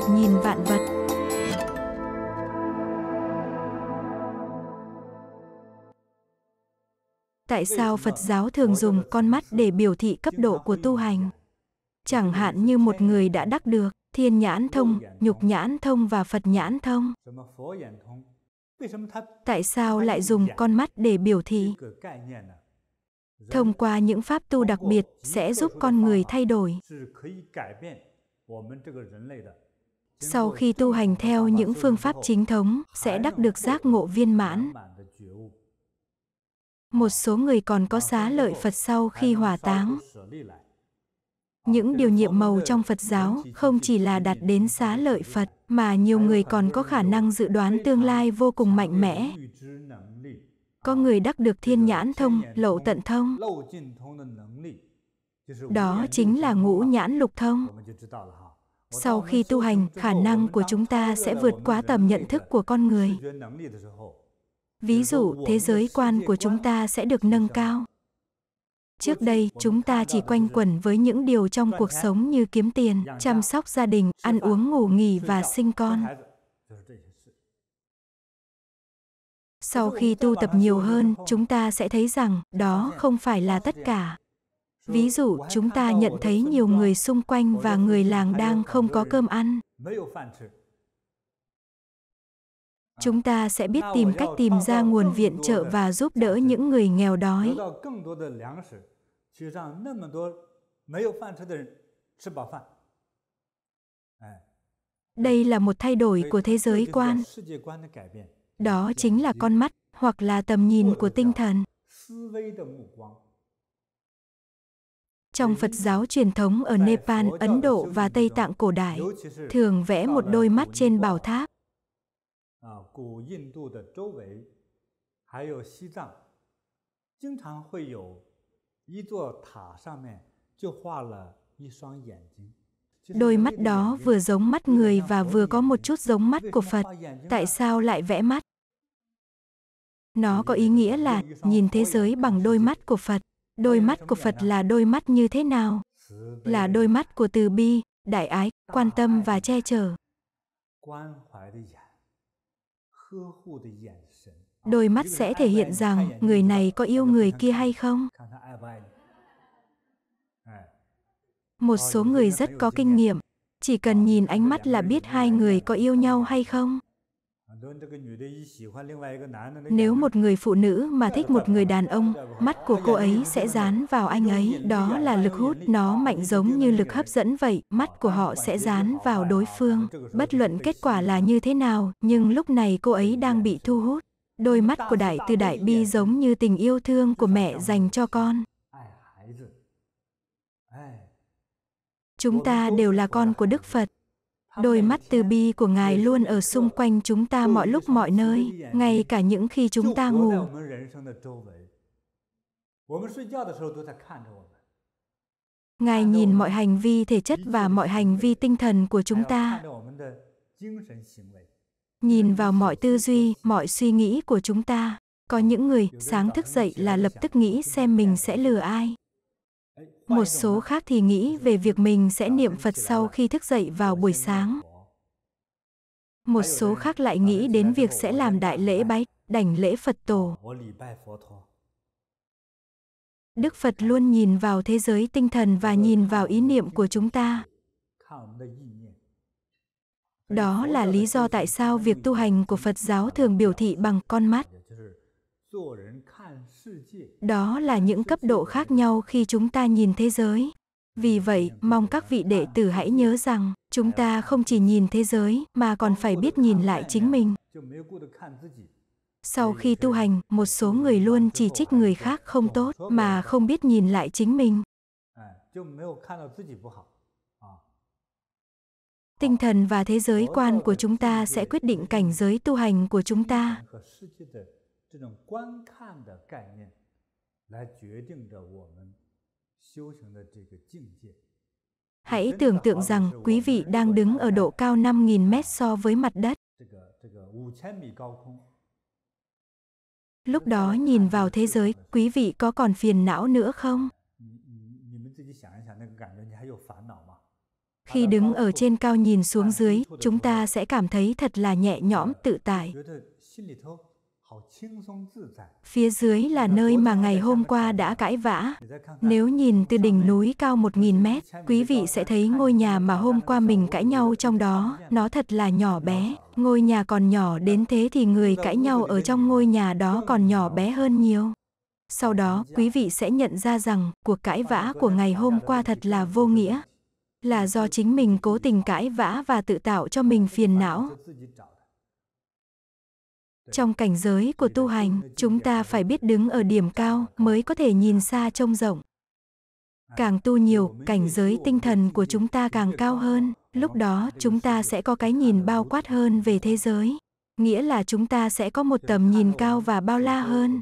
Phật nhìn vạn vật. Tại sao Phật giáo thường dùng con mắt để biểu thị cấp độ của tu hành? Chẳng hạn như một người đã đắc được thiên nhãn thông, nhục nhãn thông và Phật nhãn thông. Tại sao lại dùng con mắt để biểu thị? Thông qua những pháp tu đặc biệt sẽ giúp con người thay đổi. Sau khi tu hành theo những phương pháp chính thống, sẽ đắc được giác ngộ viên mãn. Một số người còn có xá lợi Phật sau khi hỏa táng. Những điều nhiệm màu trong Phật giáo không chỉ là đạt đến xá lợi Phật, mà nhiều người còn có khả năng dự đoán tương lai vô cùng mạnh mẽ. Có người đắc được thiên nhãn thông, lộ tận thông. Đó chính là ngũ nhãn lục thông. Sau khi tu hành, khả năng của chúng ta sẽ vượt quá tầm nhận thức của con người. Ví dụ, thế giới quan của chúng ta sẽ được nâng cao. Trước đây, chúng ta chỉ quanh quẩn với những điều trong cuộc sống như kiếm tiền, chăm sóc gia đình, ăn uống ngủ nghỉ và sinh con. Sau khi tu tập nhiều hơn, chúng ta sẽ thấy rằng đó không phải là tất cả. Ví dụ, chúng ta nhận thấy nhiều người xung quanh và người làng đang không có cơm ăn. Chúng ta sẽ biết tìm cách tìm ra nguồn viện trợ và giúp đỡ những người nghèo đói. Đây là một thay đổi của thế giới quan. Đó chính là con mắt hoặc là tầm nhìn của tinh thần. Trong Phật giáo truyền thống ở Nepal, Ấn Độ và Tây Tạng cổ đại, thường vẽ một đôi mắt trên bảo tháp. Đôi mắt đó vừa giống mắt người và vừa có một chút giống mắt của Phật. Tại sao lại vẽ mắt? Nó có ý nghĩa là nhìn thế giới bằng đôi mắt của Phật. Đôi mắt của Phật là đôi mắt như thế nào? Là đôi mắt của từ bi, đại ái, quan tâm và che chở. Đôi mắt sẽ thể hiện rằng người này có yêu người kia hay không. Một số người rất có kinh nghiệm, chỉ cần nhìn ánh mắt là biết hai người có yêu nhau hay không. Nếu một người phụ nữ mà thích một người đàn ông, mắt của cô ấy sẽ dán vào anh ấy, đó là lực hút, nó mạnh giống như lực hấp dẫn vậy, mắt của họ sẽ dán vào đối phương, bất luận kết quả là như thế nào, nhưng lúc này cô ấy đang bị thu hút. Đôi mắt của đại từ đại bi giống như tình yêu thương của mẹ dành cho con. Chúng ta đều là con của Đức Phật. Đôi mắt từ bi của Ngài luôn ở xung quanh chúng ta mọi lúc mọi nơi, ngay cả những khi chúng ta ngủ. Ngài nhìn mọi hành vi thể chất và mọi hành vi tinh thần của chúng ta. Nhìn vào mọi tư duy, mọi suy nghĩ của chúng ta. Có những người sáng thức dậy là lập tức nghĩ xem mình sẽ lừa ai một số khác thì nghĩ về việc mình sẽ niệm Phật sau khi thức dậy vào buổi sáng. Một số khác lại nghĩ đến việc sẽ làm đại lễ bái, đảnh lễ Phật tổ. Đức Phật luôn nhìn vào thế giới tinh thần và nhìn vào ý niệm của chúng ta. Đó là lý do tại sao việc tu hành của Phật giáo thường biểu thị bằng con mắt. Đó là những cấp độ khác nhau khi chúng ta nhìn thế giới. Vì vậy, mong các vị đệ tử hãy nhớ rằng, chúng ta không chỉ nhìn thế giới mà còn phải biết nhìn lại chính mình. Sau khi tu hành, một số người luôn chỉ trích người khác không tốt mà không biết nhìn lại chính mình. Tinh thần và thế giới quan của chúng ta sẽ quyết định cảnh giới tu hành của chúng ta. 这种观看的概念，来决定着我们修行的这个境界。Hãy tưởng tượng rằng quý vị đang đứng ở độ cao 5.000 mét so với mặt đất. Lúc đó nhìn vào thế giới, quý vị có còn phiền não nữa không? Khi đứng ở trên cao nhìn xuống dưới, chúng ta sẽ cảm thấy thật là nhẹ nhõm ờ, tự tại. Phía dưới là nơi mà ngày hôm qua đã cãi vã. Nếu nhìn từ đỉnh núi cao 1.000 mét, quý vị sẽ thấy ngôi nhà mà hôm qua mình cãi nhau trong đó. Nó thật là nhỏ bé. Ngôi nhà còn nhỏ đến thế thì người cãi nhau ở trong ngôi nhà đó còn nhỏ bé hơn nhiều. Sau đó, quý vị sẽ nhận ra rằng cuộc cãi vã của ngày hôm qua thật là vô nghĩa. Là do chính mình cố tình cãi vã và tự tạo cho mình phiền não. Trong cảnh giới của tu hành, chúng ta phải biết đứng ở điểm cao mới có thể nhìn xa trông rộng. À, càng tu nhiều, cảnh giới tinh thần của chúng ta càng cao hơn, lúc đó chúng ta sẽ có cái nhìn bao quát hơn về thế giới. Nghĩa là chúng ta sẽ có một tầm nhìn cao và bao la hơn.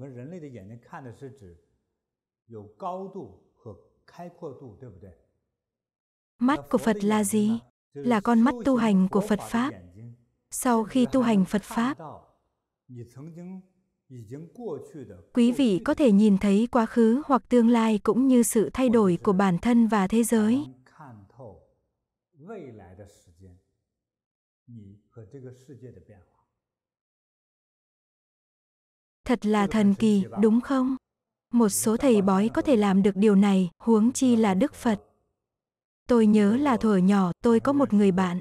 Mắt của Phật là gì? Là con mắt tu hành của Phật Pháp. Sau khi tu hành Phật Pháp, Quý vị có thể nhìn thấy quá khứ hoặc tương lai cũng như sự thay đổi của bản thân và thế giới. Thật là thần kỳ, đúng không? Một số thầy bói có thể làm được điều này, huống chi là Đức Phật. Tôi nhớ là thuở nhỏ tôi có một người bạn.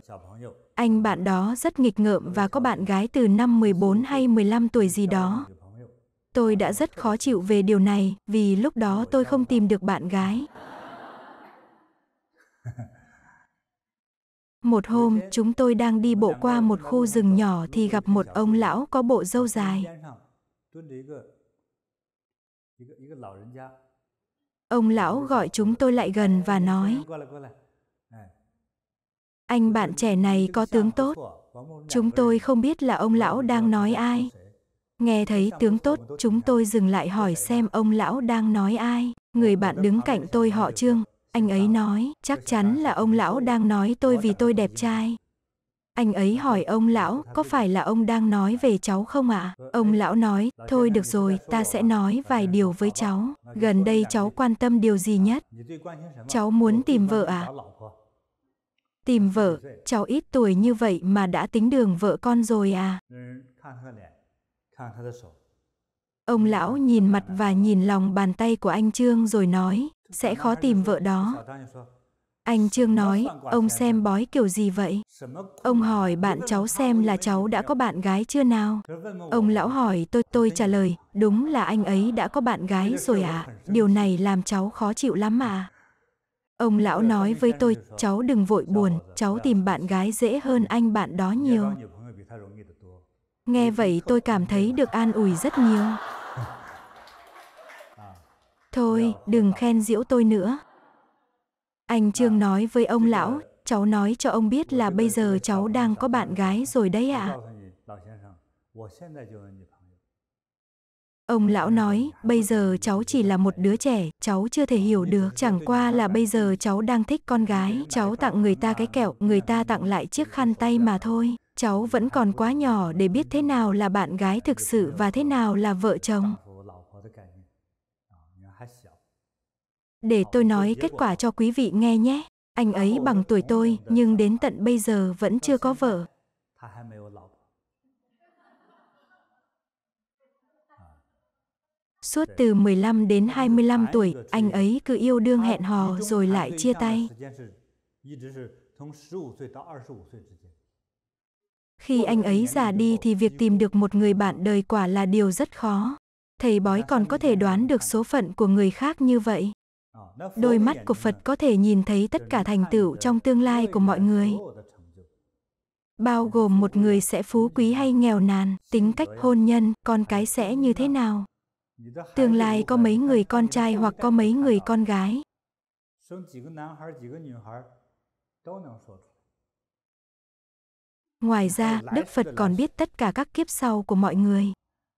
Anh bạn đó rất nghịch ngợm và có bạn gái từ năm 14 hay 15 tuổi gì đó. Tôi đã rất khó chịu về điều này vì lúc đó tôi không tìm được bạn gái. Một hôm, chúng tôi đang đi bộ qua một khu rừng nhỏ thì gặp một ông lão có bộ râu dài. Ông lão gọi chúng tôi lại gần và nói, anh bạn trẻ này có tướng tốt. Chúng tôi không biết là ông lão đang nói ai. Nghe thấy tướng tốt, chúng tôi dừng lại hỏi xem ông lão đang nói ai. Người bạn đứng cạnh tôi họ Trương, anh ấy nói, chắc chắn là ông lão đang nói tôi vì tôi đẹp trai. Anh ấy hỏi ông lão, có phải là ông đang nói về cháu không ạ? À? Ông lão nói, thôi được rồi, ta sẽ nói vài điều với cháu. Gần đây cháu quan tâm điều gì nhất? Cháu muốn tìm vợ à? Tìm vợ, cháu ít tuổi như vậy mà đã tính đường vợ con rồi à? Ông lão nhìn mặt và nhìn lòng bàn tay của anh Trương rồi nói, sẽ khó tìm vợ đó. Anh Trương nói, ông xem bói kiểu gì vậy? Ông hỏi bạn cháu xem là cháu đã có bạn gái chưa nào? Ông lão hỏi tôi, tôi trả lời, đúng là anh ấy đã có bạn gái rồi ạ. À? Điều này làm cháu khó chịu lắm ạ. À? Ông lão nói với tôi, cháu đừng vội buồn, cháu tìm bạn gái dễ hơn anh bạn đó nhiều. Nghe vậy tôi cảm thấy được an ủi rất nhiều. Thôi, đừng khen diễu tôi nữa. Anh Trương nói với ông lão, cháu nói cho ông biết là bây giờ cháu đang có bạn gái rồi đấy ạ. À. Ông lão nói, bây giờ cháu chỉ là một đứa trẻ, cháu chưa thể hiểu được. Chẳng qua là bây giờ cháu đang thích con gái, cháu tặng người ta cái kẹo, người ta tặng lại chiếc khăn tay mà thôi. Cháu vẫn còn quá nhỏ để biết thế nào là bạn gái thực sự và thế nào là vợ chồng. Để tôi nói kết quả cho quý vị nghe nhé. Anh ấy bằng tuổi tôi, nhưng đến tận bây giờ vẫn chưa có vợ. Suốt từ 15 đến 25 tuổi, anh ấy cứ yêu đương hẹn hò rồi lại chia tay. Khi anh ấy già đi thì việc tìm được một người bạn đời quả là điều rất khó. Thầy bói còn có thể đoán được số phận của người khác như vậy. Đôi mắt của Phật có thể nhìn thấy tất cả thành tựu trong tương lai của mọi người. Bao gồm một người sẽ phú quý hay nghèo nàn, tính cách hôn nhân, con cái sẽ như thế nào. Tương lai có mấy người con trai hoặc có mấy người con gái. Ngoài ra, Đức Phật còn biết tất cả các kiếp sau của mọi người.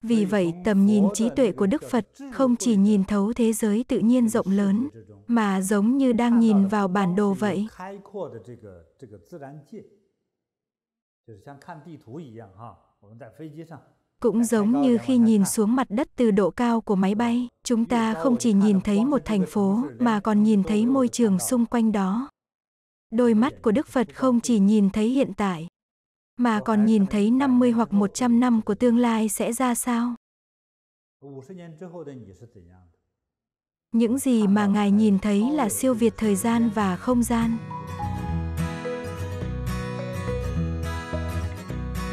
Vì vậy, tầm nhìn trí tuệ của Đức Phật không chỉ nhìn thấu thế giới tự nhiên rộng lớn, mà giống như đang nhìn vào bản đồ vậy. Cũng giống như khi nhìn xuống mặt đất từ độ cao của máy bay, chúng ta không chỉ nhìn thấy một thành phố mà còn nhìn thấy môi trường xung quanh đó. Đôi mắt của Đức Phật không chỉ nhìn thấy hiện tại, mà còn nhìn thấy 50 hoặc 100 năm của tương lai sẽ ra sao. Những gì mà Ngài nhìn thấy là siêu việt thời gian và không gian.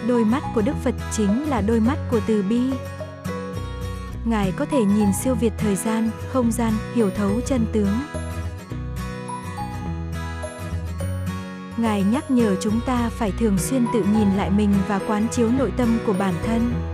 Đôi mắt của Đức Phật chính là đôi mắt của từ bi. Ngài có thể nhìn siêu việt thời gian, không gian, hiểu thấu chân tướng. Ngài nhắc nhở chúng ta phải thường xuyên tự nhìn lại mình và quán chiếu nội tâm của bản thân.